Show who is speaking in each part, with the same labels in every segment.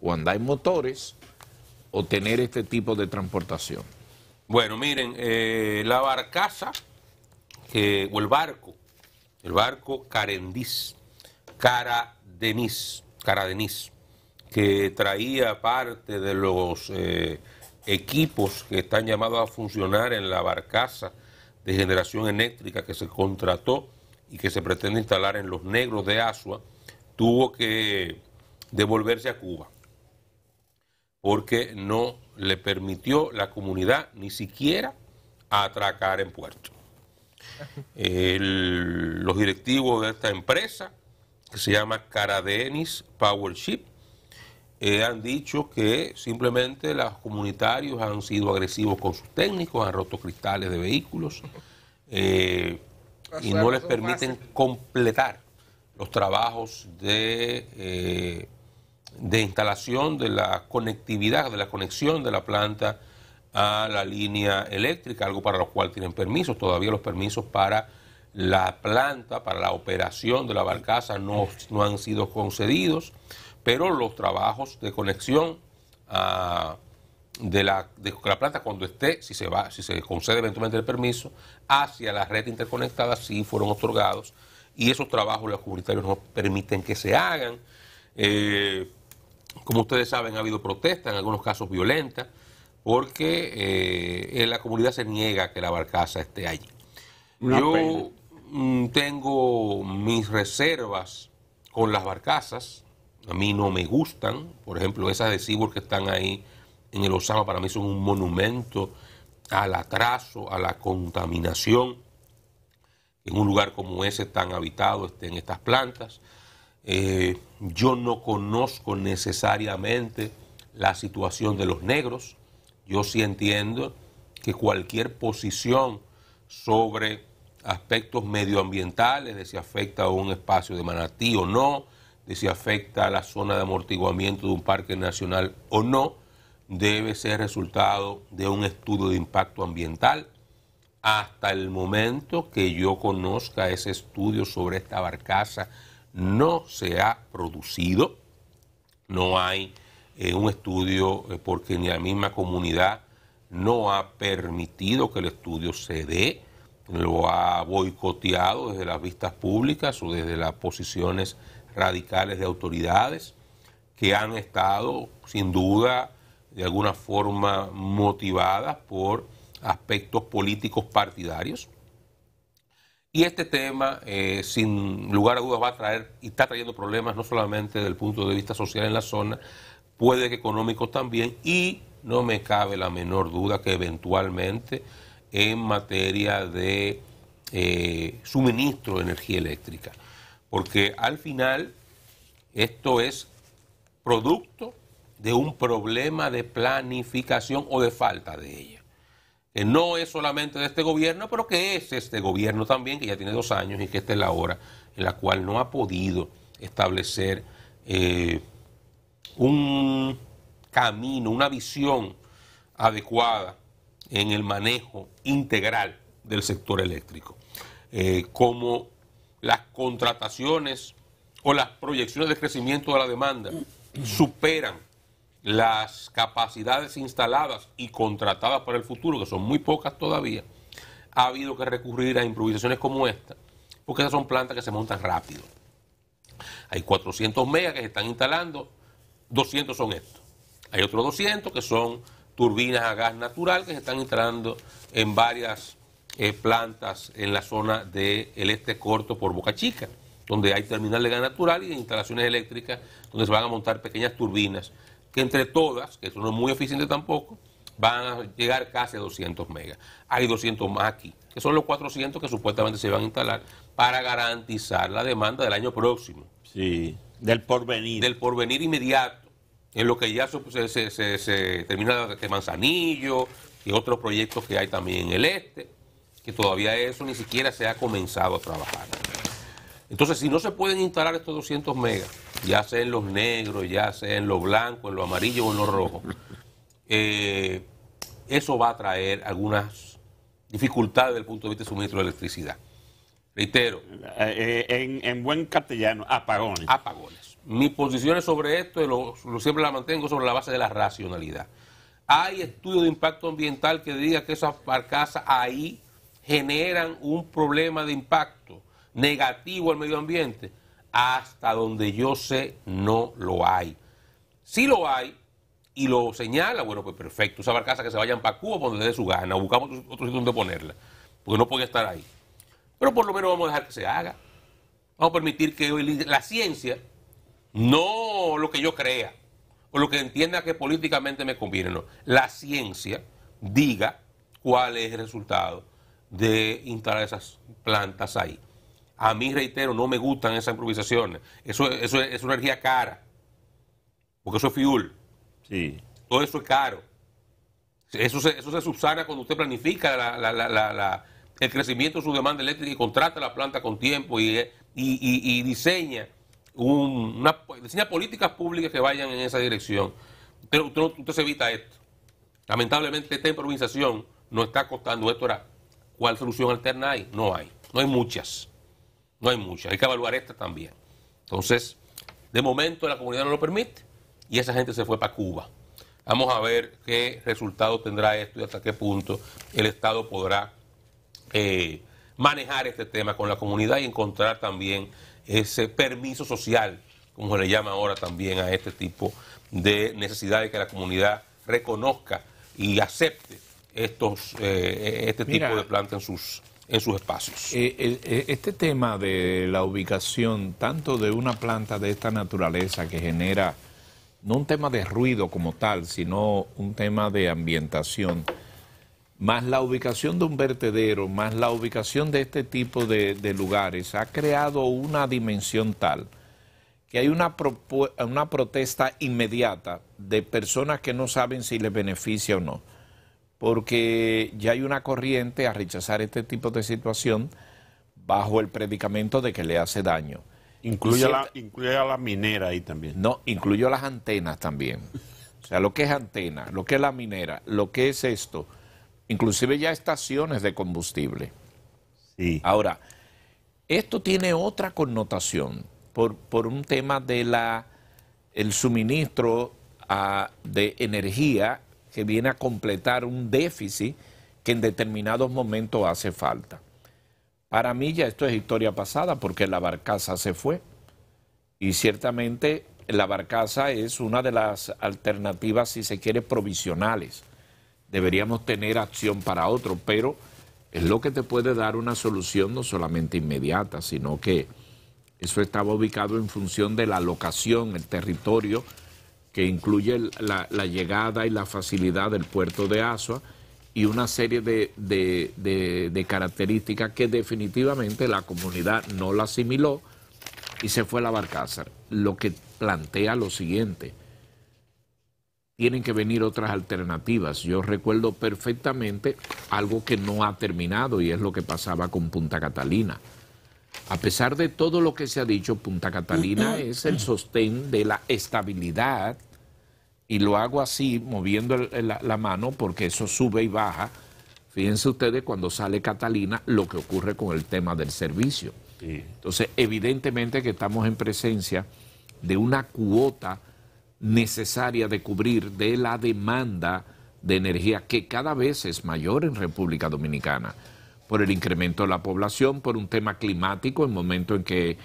Speaker 1: o andar en motores o tener este tipo de transportación.
Speaker 2: Bueno, miren, eh, la barcaza o el barco, el barco Carendis, Cara Denis, Cara que traía parte de los eh, equipos que están llamados a funcionar en la barcaza de generación eléctrica que se contrató y que se pretende instalar en los negros de Asua, tuvo que devolverse a Cuba porque no le permitió la comunidad ni siquiera atracar en puerto. los directivos de esta empresa, que se llama Caradenis Power eh, han dicho que simplemente los comunitarios han sido agresivos con sus técnicos, han roto cristales de vehículos eh, y no les permiten completar los trabajos de eh, de instalación de la conectividad, de la conexión de la planta a la línea eléctrica, algo para lo cual tienen permisos, todavía los permisos para la planta, para la operación de la barcaza no, no han sido concedidos, pero los trabajos de conexión ah, de, la, de la planta cuando esté, si se, va, si se concede eventualmente el permiso, hacia la red interconectada sí fueron otorgados y esos trabajos los comunitarios no permiten que se hagan. Eh, como ustedes saben, ha habido protestas, en algunos casos violentas, porque eh, la comunidad se niega que la barcaza esté allí. Yo mm, tengo mis reservas con las barcazas, a mí no me gustan, por ejemplo, esas de Cibor que están ahí en el Osama para mí son un monumento al atraso, a la contaminación, en un lugar como ese tan habitado este, en estas plantas. Eh, yo no conozco necesariamente la situación de los negros. Yo sí entiendo que cualquier posición sobre aspectos medioambientales, de si afecta a un espacio de manatí o no, de si afecta a la zona de amortiguamiento de un parque nacional o no, debe ser resultado de un estudio de impacto ambiental. Hasta el momento que yo conozca ese estudio sobre esta barcaza, no se ha producido, no hay eh, un estudio eh, porque ni la misma comunidad no ha permitido que el estudio se dé, lo ha boicoteado desde las vistas públicas o desde las posiciones radicales de autoridades que han estado sin duda de alguna forma motivadas por aspectos políticos partidarios y este tema, eh, sin lugar a dudas, va a traer y está trayendo problemas no solamente desde el punto de vista social en la zona, puede que económicos también, y no me cabe la menor duda que eventualmente en materia de eh, suministro de energía eléctrica. Porque al final esto es producto de un problema de planificación o de falta de ella que no es solamente de este gobierno, pero que es este gobierno también, que ya tiene dos años y que esta es la hora en la cual no ha podido establecer eh, un camino, una visión adecuada en el manejo integral del sector eléctrico, eh, como las contrataciones o las proyecciones de crecimiento de la demanda superan las capacidades instaladas y contratadas para el futuro, que son muy pocas todavía, ha habido que recurrir a improvisaciones como esta, porque esas son plantas que se montan rápido. Hay 400 megas que se están instalando, 200 son estos. Hay otros 200 que son turbinas a gas natural que se están instalando en varias eh, plantas en la zona del este corto por Boca Chica, donde hay terminal de gas natural y instalaciones eléctricas donde se van a montar pequeñas turbinas que entre todas, que eso no es muy eficiente tampoco, van a llegar casi a 200 megas. Hay 200 más aquí, que son los 400 que supuestamente se van a instalar para garantizar la demanda del año próximo. Sí, del porvenir. Del porvenir inmediato, en lo que ya se, termina de Manzanillo y otros proyectos que hay también en el este, que todavía eso ni siquiera se ha comenzado a trabajar. Entonces, si no se pueden instalar estos 200 megas, ya sea en los negros, ya sea en los blancos, en lo amarillo o en lo rojo, eh, eso va a traer algunas dificultades desde el punto de vista del suministro de electricidad. Reitero. Eh, eh, en, buen castellano, apagones. Apagones. Mis posiciones sobre esto siempre las mantengo sobre la base de la racionalidad. Hay estudios de impacto ambiental que digan que esas barcazas ahí generan un problema de impacto negativo al medio ambiente hasta donde yo sé, no lo hay. Si lo hay y lo señala, bueno, pues perfecto. Esa barcaza que se vayan para Cuba donde dé su gana. Buscamos otro, sitio donde ponerla. Porque no puede estar ahí. Pero por lo menos vamos a dejar que se haga. Vamos a permitir que la ciencia, no lo que yo crea o lo que entienda que políticamente me conviene, no. La ciencia diga cuál es el resultado de instalar esas plantas ahí. A mí, reitero, no me gustan esas improvisaciones. Eso, es una energía cara. Porque eso es fuel. Sí. Todo eso es caro. Eso se, eso se subsana cuando usted planifica el crecimiento de su demanda eléctrica y contrata la planta con tiempo y, y, diseña, una, políticas públicas que vayan en esa dirección. Usted, se evita esto. Lamentablemente esta improvisación no está costando esto. Era, ¿Cuál solución alterna hay? No hay. No hay muchas. No hay muchas. Hay que evaluar esta también. Entonces, de momento la comunidad no lo permite y esa gente se fue para Cuba. Vamos a ver qué resultado tendrá esto y hasta qué punto el Estado podrá eh, manejar este tema con la comunidad y encontrar también ese permiso social, como se le llama ahora también a este tipo de necesidades que la comunidad reconozca y acepte estos,
Speaker 1: eh, e-, este tipo de planta en sus en sus espacios. Eh, eh, eh, este tema de la ubicación tanto de una planta de esta naturaleza que genera no un tema de ruido como tal, sino un tema de ambientación, más la ubicación de un vertedero, más la ubicación de este tipo de, lugares, ha creado una dimensión tal que hay una, una protesta inmediata de personas que no saben si les beneficia o no porque ya hay una corriente a rechazar este tipo de situación bajo el predicamento de que le hace daño. Incluye, a, la, minera ahí también. No, a las antenas también. O sea, lo que es antena, lo que es la minera, lo que es esto. Inclusive ya estaciones de combustible. Sí. Ahora, esto tiene otra connotación por, por un tema de la el suministro ah, de energía que viene a completar un déficit que en determinados momentos hace falta. Para mí ya esto es historia pasada porque la barcaza se fue y ciertamente la barcaza es una de las alternativas, si se quiere, provisionales. Deberíamos tener acción para otro, pero es lo que te puede dar una solución no solamente inmediata, sino que eso estaba ubicado en función de la locación, el territorio que incluye la, llegada y la facilidad del puerto de Asua y una serie de, de, características que definitivamente la comunidad no la asimiló y se fue a la barcaza. Lo que plantea lo siguiente, tienen que venir otras alternativas. Yo recuerdo perfectamente algo que no ha terminado y es lo que pasaba con Punta Catalina. A pesar de todo lo que se ha dicho, Punta Catalina es el sostén de la estabilidad y lo hago así, moviendo la, mano, porque eso sube y baja. Fíjense ustedes cuando sale Catalina lo que ocurre con el tema del servicio. Entonces, evidentemente que estamos en presencia de una cuota necesaria de cubrir de la demanda de energía que cada vez es mayor en República Dominicana por el incremento de la población, por un tema climático, en momento en que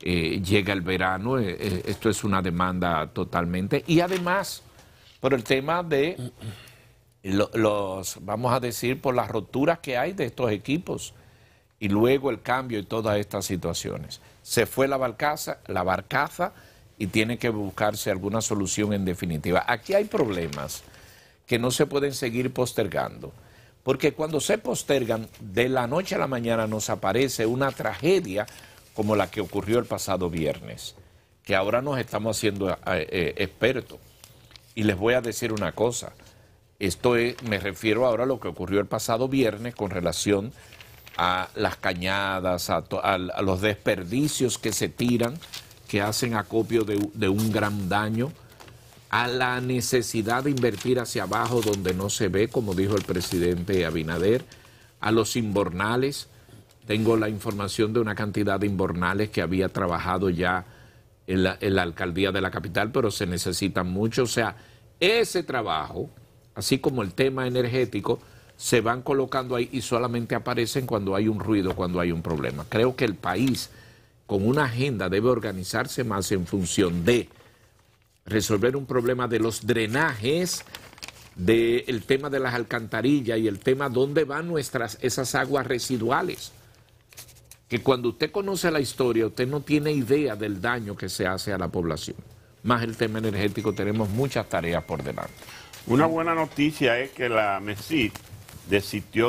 Speaker 1: eh, llega el verano, eh, eh, esto es una demanda totalmente, y además por el tema de los, vamos a decir, por las roturas que hay de estos equipos y luego el cambio y todas estas situaciones. Se fue la barcaza, la barcaza y tiene que buscarse alguna solución en definitiva. Aquí hay problemas que no se pueden seguir postergando porque cuando se postergan, de la noche a la mañana nos aparece una tragedia como la que ocurrió el pasado viernes, que ahora nos estamos haciendo eh, eh, expertos. Y les voy a decir una cosa, esto me refiero ahora a lo que ocurrió el pasado viernes con relación a las cañadas, a, los desperdicios que se tiran, que hacen acopio de un gran daño a la necesidad de invertir hacia abajo donde no se ve, como dijo el presidente Abinader, a los inbornales. Tengo la información de una cantidad de inbornales que había trabajado ya en la, alcaldía de la capital, pero se necesitan mucho. O sea, ese trabajo, así como el tema energético, se van colocando ahí y solamente aparecen cuando hay un ruido, cuando hay un problema. Creo que el país con una agenda debe organizarse más en función de resolver un problema de los drenajes, del tema de las alcantarillas y el tema dónde van nuestras esas aguas residuales. Que cuando usted conoce la historia, usted no tiene idea del daño que se hace a la población. Más el tema energético, tenemos muchas tareas por delante. Una buena noticia es que la MESID decidió.